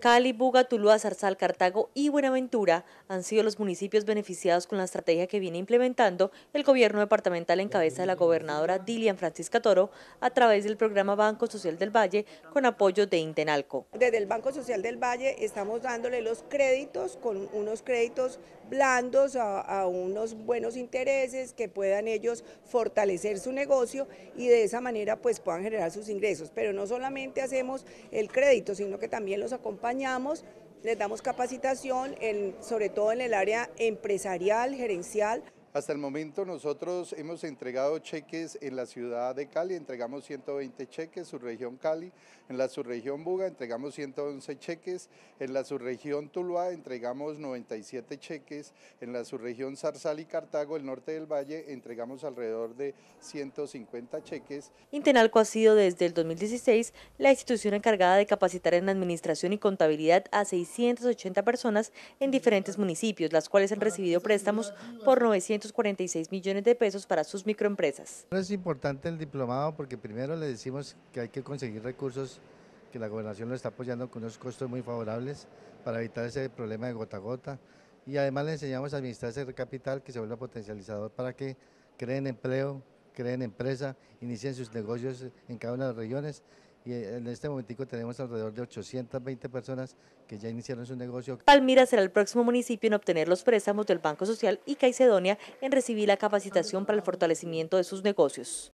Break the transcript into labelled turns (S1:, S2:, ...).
S1: Cali, Buga, Tuluá, Zarzal, Cartago y Buenaventura han sido los municipios beneficiados con la estrategia que viene implementando el gobierno departamental en cabeza de la gobernadora Dilian Francisca Toro a través del programa Banco Social del Valle con apoyo de Intenalco.
S2: Desde el Banco Social del Valle estamos dándole los créditos con unos créditos blandos a, unos buenos intereses que puedan ellos fortalecer su negocio y de esa manera pues puedan generar sus ingresos. Pero no solamente hacemos el crédito, sino que también los acompañamos les damos capacitación, en, sobre todo en el área empresarial, gerencial,
S3: hasta el momento nosotros hemos entregado cheques en la ciudad de Cali, entregamos 120 cheques, subregión Cali, en la subregión Buga entregamos 111 cheques, en la subregión Tuluá entregamos 97 cheques, en la subregión Zarzal y Cartago, el norte del valle, entregamos alrededor de 150 cheques.
S1: Intenalco ha sido desde el 2016 la institución encargada de capacitar en administración y contabilidad a 680 personas en diferentes municipios, las cuales han recibido préstamos por 900 46 millones de pesos para sus microempresas.
S4: Es importante el diplomado porque primero le decimos que hay que conseguir recursos que la gobernación lo está apoyando con unos costos muy favorables para evitar ese problema de gota a gota. Y además le enseñamos a administrar ese capital que se vuelva potencializador para que creen empleo, creen empresa, inician sus negocios en cada una de las regiones y eh, en este momentico tenemos alrededor de 820 personas que ya iniciaron su negocio.
S1: Palmira será el próximo municipio en obtener los préstamos del Banco Social y Caicedonia en recibir la capacitación para el fortalecimiento de sus negocios.